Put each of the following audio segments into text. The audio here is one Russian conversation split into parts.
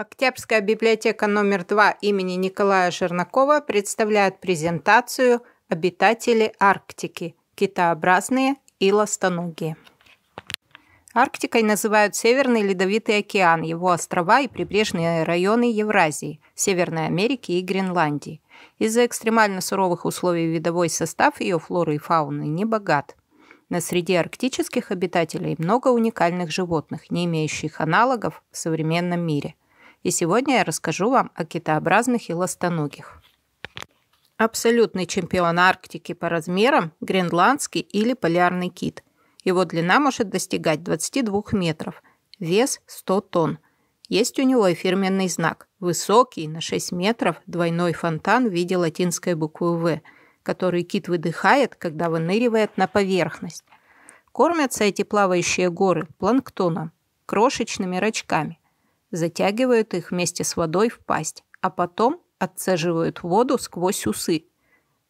Октябрьская библиотека номер 2 имени Николая Жернакова представляет презентацию «Обитатели Арктики. Китообразные и ластоногие». Арктикой называют Северный Ледовитый океан, его острова и прибрежные районы Евразии, Северной Америки и Гренландии. Из-за экстремально суровых условий видовой состав ее флоры и фауны не богат. На среди арктических обитателей много уникальных животных, не имеющих аналогов в современном мире – и сегодня я расскажу вам о китообразных и ластоногих. Абсолютный чемпион Арктики по размерам – гренландский или полярный кит. Его длина может достигать 22 метров, вес – 100 тонн. Есть у него и фирменный знак – высокий, на 6 метров, двойной фонтан в виде латинской буквы «В», который кит выдыхает, когда выныривает на поверхность. Кормятся эти плавающие горы планктоном, крошечными рачками – затягивают их вместе с водой в пасть, а потом отцеживают воду сквозь усы.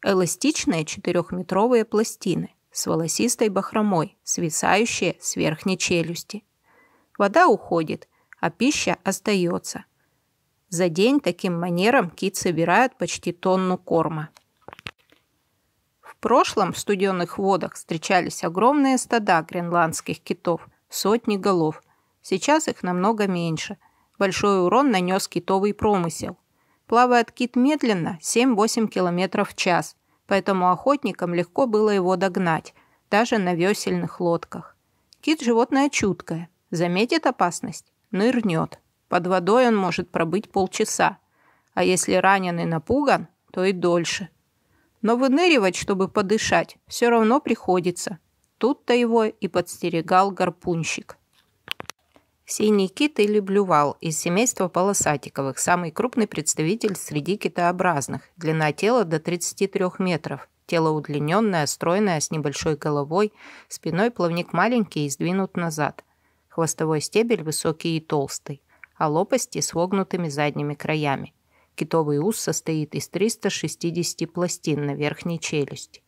Эластичные четырехметровые пластины с волосистой бахромой, свисающие с верхней челюсти. Вода уходит, а пища остается. За день таким манером кит собирает почти тонну корма. В прошлом в студенных водах встречались огромные стада гренландских китов, сотни голов. Сейчас их намного меньше – Большой урон нанес китовый промысел. Плавает кит медленно, 7-8 км в час, поэтому охотникам легко было его догнать, даже на весельных лодках. Кит – животное чуткое, заметит опасность – нырнет. Под водой он может пробыть полчаса, а если раненый напуган, то и дольше. Но выныривать, чтобы подышать, все равно приходится. Тут-то его и подстерегал гарпунщик. Синий кит или блювал из семейства полосатиковых, самый крупный представитель среди китообразных. Длина тела до 33 метров. Тело удлиненное, стройное, с небольшой головой. Спиной плавник маленький и сдвинут назад. Хвостовой стебель высокий и толстый, а лопасти с вогнутыми задними краями. Китовый ус состоит из 360 пластин на верхней челюсти.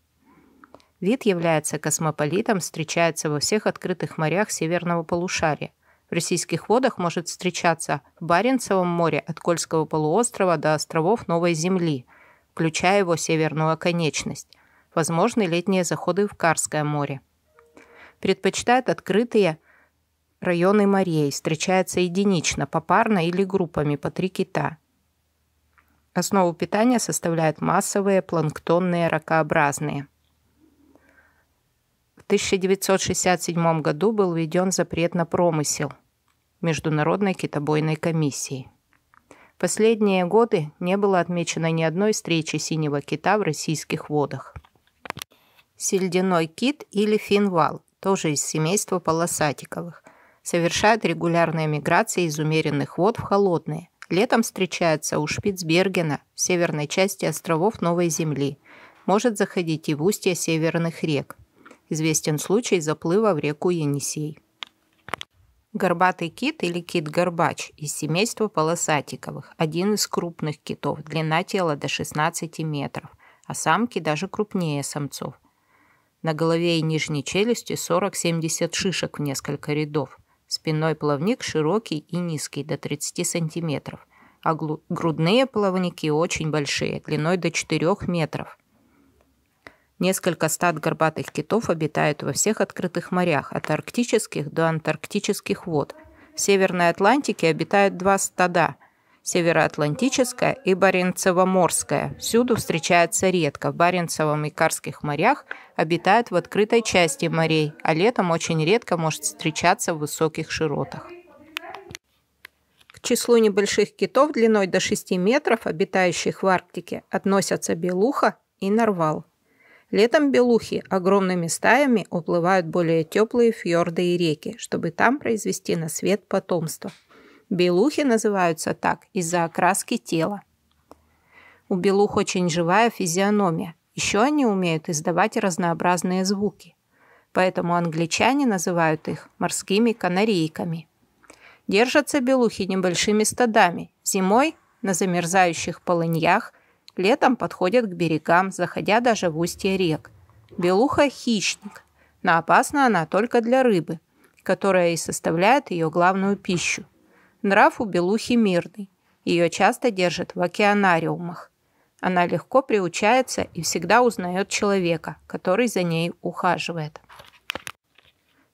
Вид является космополитом, встречается во всех открытых морях северного полушария. В российских водах может встречаться в Баренцевом море от Кольского полуострова до островов Новой Земли, включая его северную оконечность. Возможны летние заходы в Карское море. Предпочитают открытые районы морей, встречаются единично, попарно или группами по три кита. Основу питания составляют массовые планктонные ракообразные. В 1967 году был введен запрет на промысел. Международной китобойной комиссии. В последние годы не было отмечено ни одной встречи синего кита в российских водах. Сельдяной кит или финвал, тоже из семейства полосатиковых, совершает регулярные миграции из умеренных вод в холодные. Летом встречается у Шпицбергена, в северной части островов Новой Земли. Может заходить и в устья северных рек. Известен случай заплыва в реку Енисей. Горбатый кит или кит-горбач из семейства полосатиковых, один из крупных китов, длина тела до 16 метров, а самки даже крупнее самцов. На голове и нижней челюсти 40-70 шишек в несколько рядов. Спинной плавник широкий и низкий, до 30 сантиметров, а грудные плавники очень большие, длиной до 4 метров. Несколько стад горбатых китов обитают во всех открытых морях, от арктических до антарктических вод. В Северной Атлантике обитают два стада – Североатлантическая и Баренцево-морская. Всюду встречается редко. В Баренцевом и Карских морях обитают в открытой части морей, а летом очень редко может встречаться в высоких широтах. К числу небольших китов длиной до 6 метров, обитающих в Арктике, относятся белуха и нарвал. Летом белухи огромными стаями уплывают более теплые фьорды и реки, чтобы там произвести на свет потомство. Белухи называются так из-за окраски тела. У белух очень живая физиономия. Еще они умеют издавать разнообразные звуки. Поэтому англичане называют их морскими канарейками. Держатся белухи небольшими стадами. Зимой на замерзающих полыньях, Летом подходят к берегам, заходя даже в устье рек. Белуха – хищник, но опасна она только для рыбы, которая и составляет ее главную пищу. Нрав у белухи мирный. Ее часто держат в океанариумах. Она легко приучается и всегда узнает человека, который за ней ухаживает.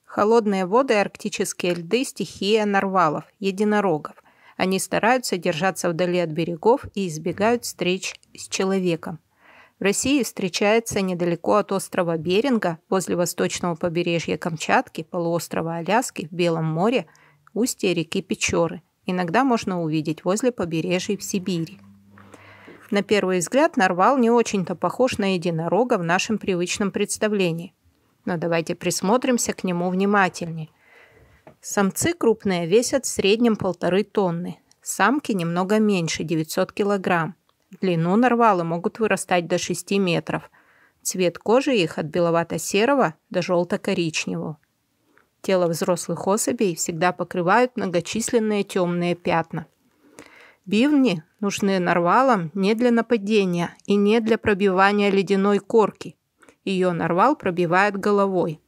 Холодные воды арктические льды – стихия нарвалов, единорогов. Они стараются держаться вдали от берегов и избегают встреч с человеком. В России встречается недалеко от острова Беринга, возле восточного побережья Камчатки, полуострова Аляски, в Белом море, устье реки Печоры. Иногда можно увидеть возле побережья в Сибири. На первый взгляд нарвал не очень-то похож на единорога в нашем привычном представлении. Но давайте присмотримся к нему внимательнее. Самцы крупные весят в среднем полторы тонны, самки немного меньше – 900 кг. длину нарвалы могут вырастать до 6 метров. Цвет кожи их от беловато-серого до желто-коричневого. Тело взрослых особей всегда покрывают многочисленные темные пятна. Бивни нужны нарвалам не для нападения и не для пробивания ледяной корки. Ее нарвал пробивает головой –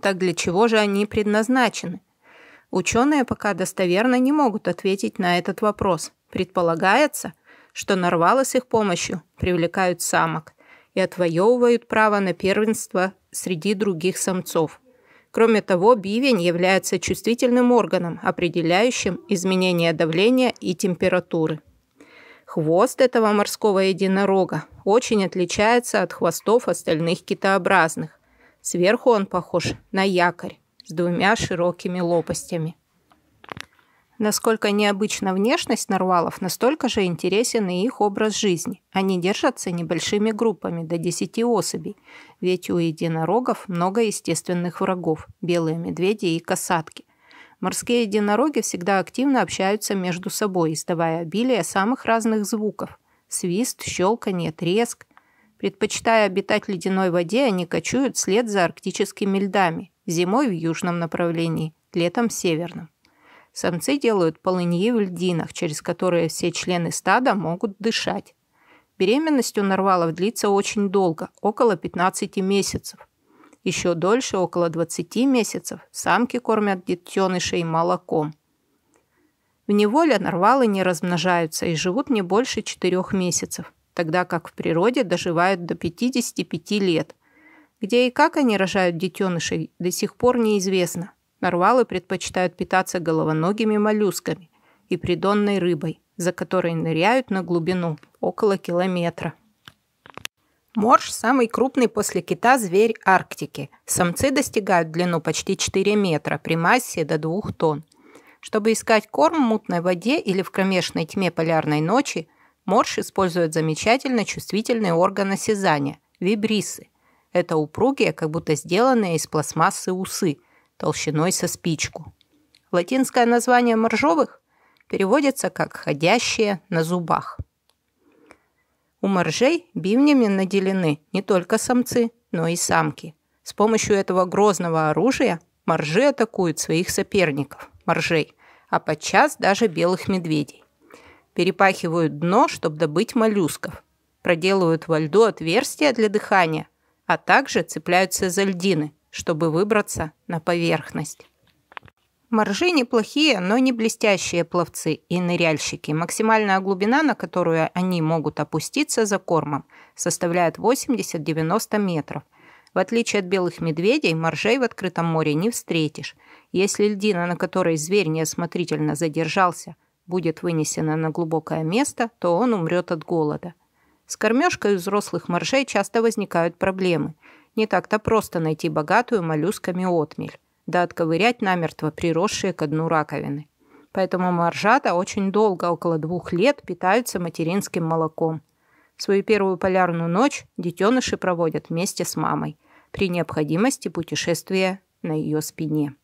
так для чего же они предназначены? Ученые пока достоверно не могут ответить на этот вопрос. Предполагается, что нарвалы с их помощью привлекают самок и отвоевывают право на первенство среди других самцов. Кроме того, бивень является чувствительным органом, определяющим изменение давления и температуры. Хвост этого морского единорога очень отличается от хвостов остальных китообразных. Сверху он похож на якорь с двумя широкими лопастями. Насколько необычна внешность нарвалов, настолько же интересен и их образ жизни. Они держатся небольшими группами, до 10 особей, ведь у единорогов много естественных врагов – белые медведи и касатки. Морские единороги всегда активно общаются между собой, издавая обилие самых разных звуков – свист, щелканье, треск, Предпочитая обитать в ледяной воде, они кочуют вслед за арктическими льдами, зимой в южном направлении, летом в северном. Самцы делают полыньи в льдинах, через которые все члены стада могут дышать. Беременность у нарвалов длится очень долго, около 15 месяцев. Еще дольше, около 20 месяцев, самки кормят детенышей молоком. В неволе нарвалы не размножаются и живут не больше 4 месяцев тогда как в природе доживают до 55 лет. Где и как они рожают детенышей, до сих пор неизвестно. Нарвалы предпочитают питаться головоногими моллюсками и придонной рыбой, за которой ныряют на глубину около километра. Морж – самый крупный после кита зверь Арктики. Самцы достигают длину почти 4 метра, при массе до 2 тонн. Чтобы искать корм в мутной воде или в кромешной тьме полярной ночи – Морж использует замечательно чувствительные органы сязания – вибрисы. Это упругие, как будто сделанные из пластмассы усы, толщиной со спичку. Латинское название моржовых переводится как «ходящие на зубах». У моржей бивнями наделены не только самцы, но и самки. С помощью этого грозного оружия моржи атакуют своих соперников, моржей, а подчас даже белых медведей перепахивают дно, чтобы добыть моллюсков, проделывают во льду отверстия для дыхания, а также цепляются за льдины, чтобы выбраться на поверхность. Моржи неплохие, но не блестящие пловцы и ныряльщики. Максимальная глубина, на которую они могут опуститься за кормом, составляет 80-90 метров. В отличие от белых медведей, моржей в открытом море не встретишь. Если льдина, на которой зверь неосмотрительно задержался – будет вынесено на глубокое место, то он умрет от голода. С кормежкой у взрослых моржей часто возникают проблемы. Не так-то просто найти богатую моллюсками отмель, да отковырять намертво приросшие к дну раковины. Поэтому моржата очень долго, около двух лет, питаются материнским молоком. Свою первую полярную ночь детеныши проводят вместе с мамой, при необходимости путешествия на ее спине.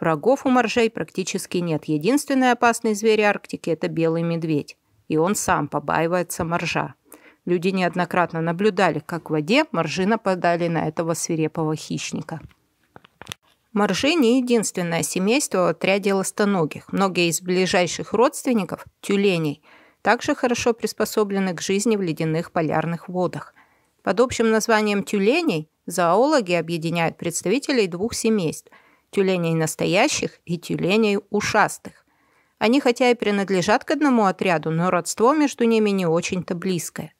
Врагов у моржей практически нет. Единственный опасный зверь Арктики – это белый медведь. И он сам побаивается моржа. Люди неоднократно наблюдали, как в воде моржи нападали на этого свирепого хищника. Моржи не единственное семейство в отряде ластоногих. Многие из ближайших родственников – тюленей – также хорошо приспособлены к жизни в ледяных полярных водах. Под общим названием тюленей зоологи объединяют представителей двух семейств тюленей настоящих и тюленей ушастых. Они хотя и принадлежат к одному отряду, но родство между ними не очень-то близкое.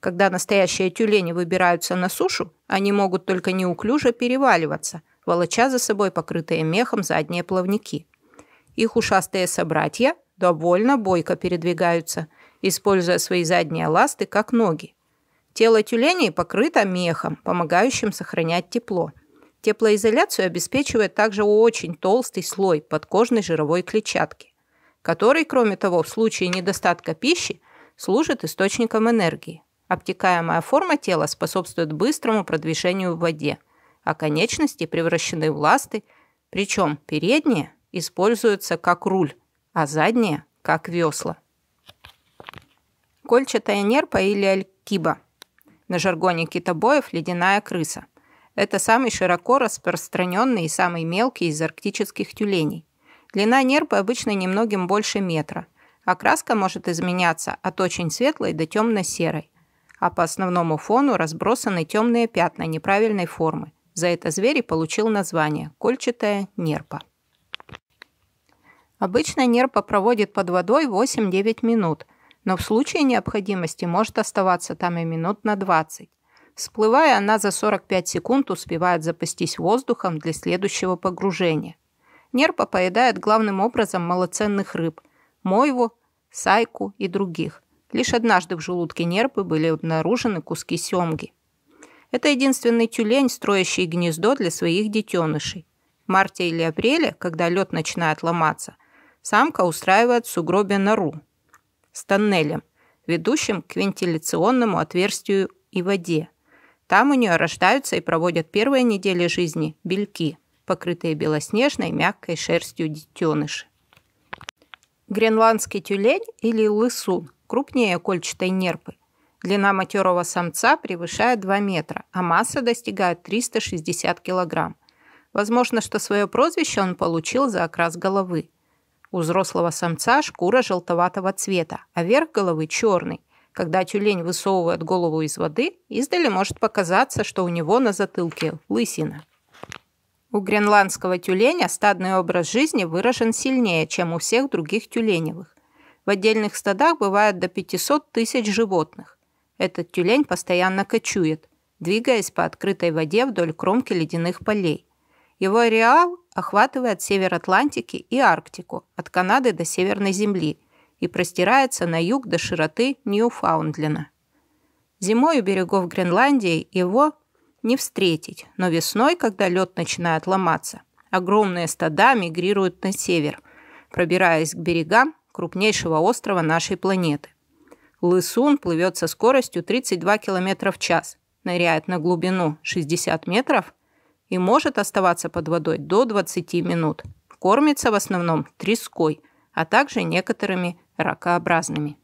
Когда настоящие тюлени выбираются на сушу, они могут только неуклюже переваливаться, волоча за собой покрытые мехом задние плавники. Их ушастые собратья довольно бойко передвигаются, используя свои задние ласты как ноги. Тело тюленей покрыто мехом, помогающим сохранять тепло – Теплоизоляцию обеспечивает также очень толстый слой подкожной жировой клетчатки, который, кроме того, в случае недостатка пищи служит источником энергии. Обтекаемая форма тела способствует быстрому продвижению в воде, а конечности превращены в ласты, причем передние используются как руль, а задние – как весла. Кольчатая нерпа или алькиба. На жаргоне китобоев – ледяная крыса – это самый широко распространенный и самый мелкий из арктических тюленей. Длина нерпы обычно немногим больше метра. Окраска может изменяться от очень светлой до темно-серой. А по основному фону разбросаны темные пятна неправильной формы. За это зверь и получил название – кольчатая нерпа. Обычно нерпа проводит под водой 8-9 минут, но в случае необходимости может оставаться там и минут на 20. Всплывая, она за 45 секунд успевает запастись воздухом для следующего погружения. Нерпа поедает главным образом малоценных рыб – мойву, сайку и других. Лишь однажды в желудке нерпы были обнаружены куски семги. Это единственный тюлень, строящий гнездо для своих детенышей. В марте или апреле, когда лед начинает ломаться, самка устраивает в сугробе нору с тоннелем, ведущим к вентиляционному отверстию и воде – там у нее рождаются и проводят первые недели жизни бельки, покрытые белоснежной мягкой шерстью детеныши. Гренландский тюлень или лысун крупнее кольчатой нерпы. Длина матерого самца превышает 2 метра, а масса достигает 360 килограмм. Возможно, что свое прозвище он получил за окрас головы. У взрослого самца шкура желтоватого цвета, а верх головы черный. Когда тюлень высовывает голову из воды, издали может показаться, что у него на затылке лысина. У гренландского тюленя стадный образ жизни выражен сильнее, чем у всех других тюленевых. В отдельных стадах бывает до 500 тысяч животных. Этот тюлень постоянно кочует, двигаясь по открытой воде вдоль кромки ледяных полей. Его ареал охватывает север Атлантики и Арктику, от Канады до Северной Земли – и простирается на юг до широты Ньюфаундлена. Зимой у берегов Гренландии его не встретить, но весной, когда лед начинает ломаться, огромные стада мигрируют на север, пробираясь к берегам крупнейшего острова нашей планеты. Лысун плывет со скоростью 32 км в час, ныряет на глубину 60 метров и может оставаться под водой до 20 минут. Кормится в основном треской, а также некоторыми ракообразными.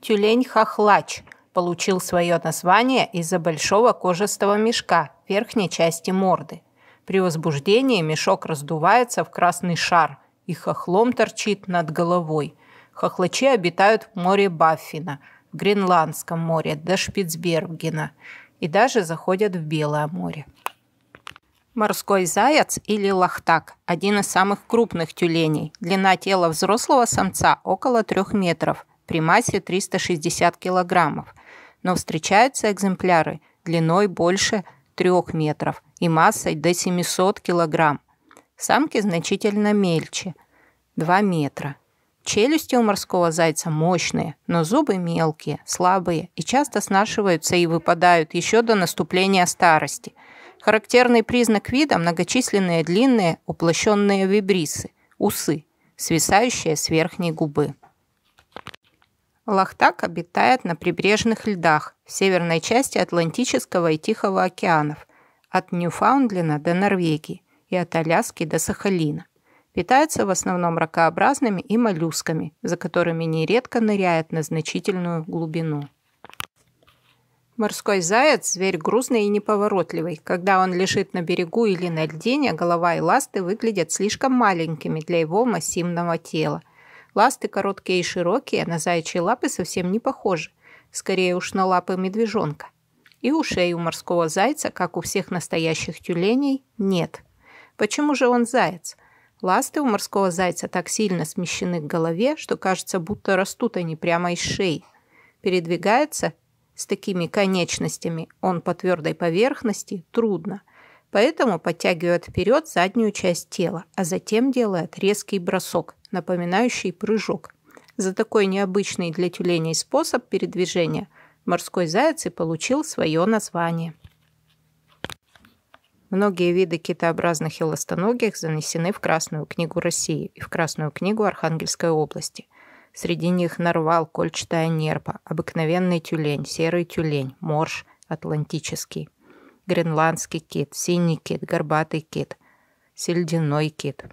Тюлень-хохлач получил свое название из-за большого кожистого мешка верхней части морды. При возбуждении мешок раздувается в красный шар и хохлом торчит над головой. Хохлачи обитают в море Баффина, в Гренландском море до Шпицбергена и даже заходят в Белое море. Морской заяц или лохтак – один из самых крупных тюленей. Длина тела взрослого самца около 3 метров, при массе 360 килограммов. Но встречаются экземпляры длиной больше 3 метров и массой до 700 килограмм. Самки значительно мельче – 2 метра. Челюсти у морского зайца мощные, но зубы мелкие, слабые и часто снашиваются и выпадают еще до наступления старости – Характерный признак вида – многочисленные длинные уплощенные вибрисы, усы, свисающие с верхней губы. Лахтак обитает на прибрежных льдах в северной части Атлантического и Тихого океанов, от Ньюфаундлина до Норвегии и от Аляски до Сахалина. Питается в основном ракообразными и моллюсками, за которыми нередко ныряет на значительную глубину. Морской заяц – зверь грузный и неповоротливый. Когда он лежит на берегу или на льдине, голова и ласты выглядят слишком маленькими для его массивного тела. Ласты короткие и широкие, на заячьи лапы совсем не похожи. Скорее уж на лапы медвежонка. И ушей у морского зайца, как у всех настоящих тюленей, нет. Почему же он заяц? Ласты у морского зайца так сильно смещены к голове, что кажется, будто растут они прямо из шеи. Передвигается с такими конечностями он по твердой поверхности трудно, поэтому подтягивает вперед заднюю часть тела, а затем делает резкий бросок, напоминающий прыжок. За такой необычный для тюленей способ передвижения морской заяц и получил свое название. Многие виды китообразных эластоногих занесены в Красную книгу России и в Красную книгу Архангельской области – Среди них нарвал, кольчатая нерпа, обыкновенный тюлень, серый тюлень, морж, атлантический, гренландский кит, синий кит, горбатый кит, сельдяной кит.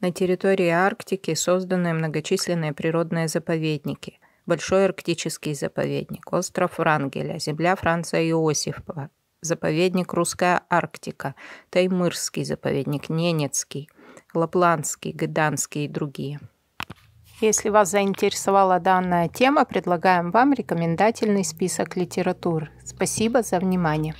На территории Арктики созданы многочисленные природные заповедники. Большой арктический заповедник, остров Врангеля, земля Франца Иосифова, заповедник Русская Арктика, Таймырский заповедник, Ненецкий, Лапландский, Гыданский и другие – если вас заинтересовала данная тема, предлагаем вам рекомендательный список литератур. Спасибо за внимание.